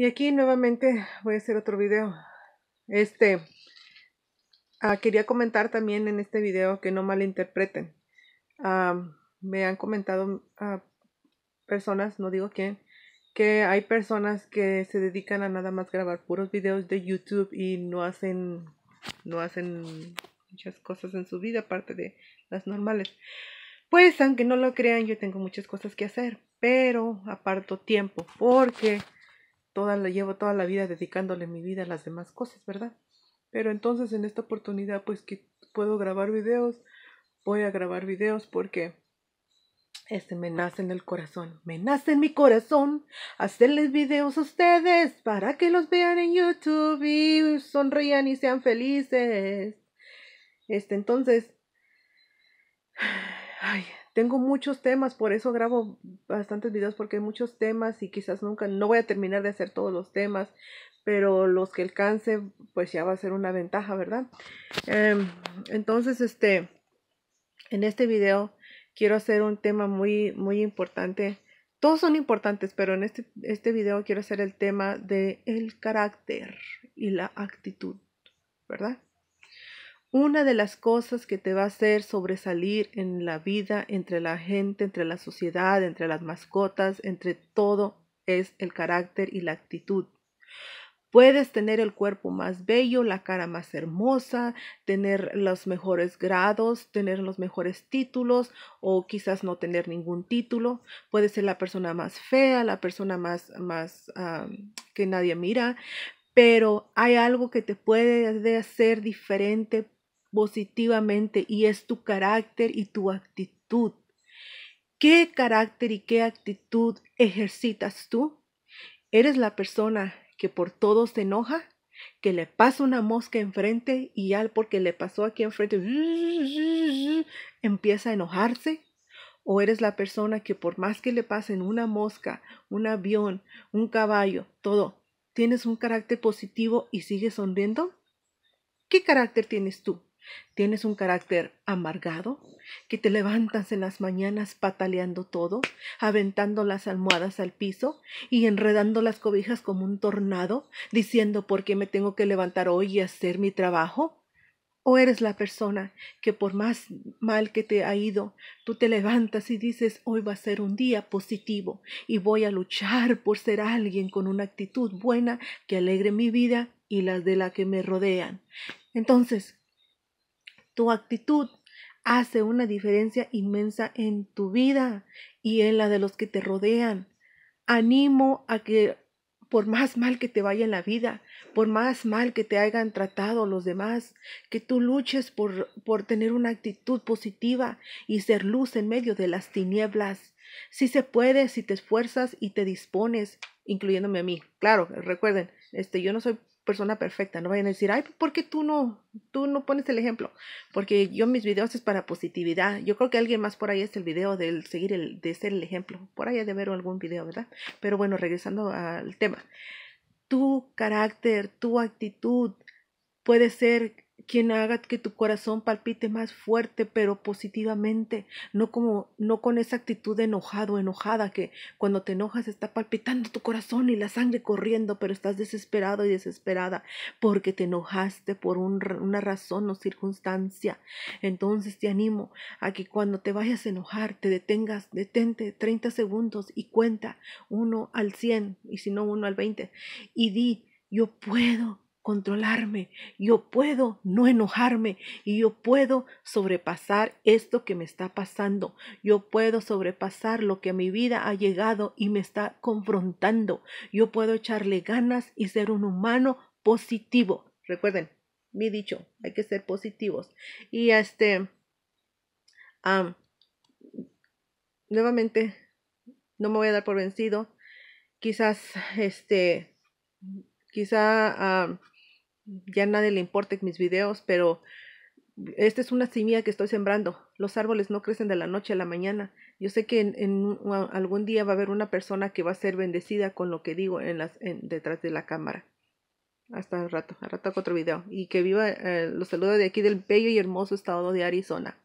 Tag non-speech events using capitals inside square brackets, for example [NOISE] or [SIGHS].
Y aquí nuevamente voy a hacer otro video. Este, ah, quería comentar también en este video que no malinterpreten. Ah, me han comentado ah, personas, no digo quién, que hay personas que se dedican a nada más grabar puros videos de YouTube y no hacen, no hacen muchas cosas en su vida aparte de las normales. Pues aunque no lo crean, yo tengo muchas cosas que hacer, pero aparto tiempo porque la, llevo toda la vida dedicándole mi vida a las demás cosas, ¿verdad? Pero entonces en esta oportunidad pues que puedo grabar videos, voy a grabar videos porque este me nace en el corazón, me nace en mi corazón hacerles videos a ustedes para que los vean en YouTube y sonrían y sean felices. Este entonces, [SIGHS] ay, tengo muchos temas, por eso grabo bastantes videos porque hay muchos temas y quizás nunca, no voy a terminar de hacer todos los temas, pero los que alcance, pues ya va a ser una ventaja, ¿verdad? Em, entonces, este, en este video quiero hacer un tema muy, muy importante. Todos son importantes, pero en este, este video quiero hacer el tema de el carácter y la actitud, ¿verdad? Una de las cosas que te va a hacer sobresalir en la vida, entre la gente, entre la sociedad, entre las mascotas, entre todo, es el carácter y la actitud. Puedes tener el cuerpo más bello, la cara más hermosa, tener los mejores grados, tener los mejores títulos o quizás no tener ningún título. Puedes ser la persona más fea, la persona más, más ah, que nadie mira, pero hay algo que te puede hacer diferente positivamente y es tu carácter y tu actitud. ¿Qué carácter y qué actitud ejercitas tú? ¿Eres la persona que por todo se enoja? ¿Que le pasa una mosca enfrente y ya porque le pasó aquí enfrente empieza a enojarse? ¿O eres la persona que por más que le pasen una mosca, un avión, un caballo, todo, tienes un carácter positivo y sigues sonriendo? ¿Qué carácter tienes tú? Tienes un carácter amargado, que te levantas en las mañanas pataleando todo, aventando las almohadas al piso y enredando las cobijas como un tornado, diciendo por qué me tengo que levantar hoy y hacer mi trabajo. ¿O eres la persona que por más mal que te ha ido, tú te levantas y dices, hoy va a ser un día positivo y voy a luchar por ser alguien con una actitud buena que alegre mi vida y las de la que me rodean? Entonces, tu actitud hace una diferencia inmensa en tu vida y en la de los que te rodean. Animo a que por más mal que te vaya en la vida, por más mal que te hayan tratado los demás, que tú luches por, por tener una actitud positiva y ser luz en medio de las tinieblas. Si se puede, si te esfuerzas y te dispones, incluyéndome a mí. Claro, recuerden, este, yo no soy persona perfecta, no vayan a decir, ay, ¿por qué tú no, tú no pones el ejemplo? Porque yo mis videos es para positividad. Yo creo que alguien más por ahí es el video del seguir el, de ser el ejemplo. Por ahí ha de ver algún video, ¿verdad? Pero bueno, regresando al tema. Tu carácter, tu actitud puede ser quien haga que tu corazón palpite más fuerte, pero positivamente, no como no con esa actitud de enojado, enojada que cuando te enojas está palpitando tu corazón y la sangre corriendo, pero estás desesperado y desesperada porque te enojaste por una razón o circunstancia. Entonces te animo a que cuando te vayas a enojar, te detengas, detente 30 segundos y cuenta uno al 100 y si no uno al 20 y di yo puedo controlarme, yo puedo no enojarme y yo puedo sobrepasar esto que me está pasando, yo puedo sobrepasar lo que a mi vida ha llegado y me está confrontando, yo puedo echarle ganas y ser un humano positivo. Recuerden, mi dicho, hay que ser positivos. Y este, nuevamente, no me voy a dar por vencido. Quizás, este, quizá ya nadie le importan mis videos, pero esta es una semilla que estoy sembrando. Los árboles no crecen de la noche a la mañana. Yo sé que en, algún día va a haber una persona que va a ser bendecida con lo que digo en las, detrás de la cámara. Hasta el rato, al rato otro video. Y que viva, eh, los saludos de aquí del bello y hermoso estado de Arizona.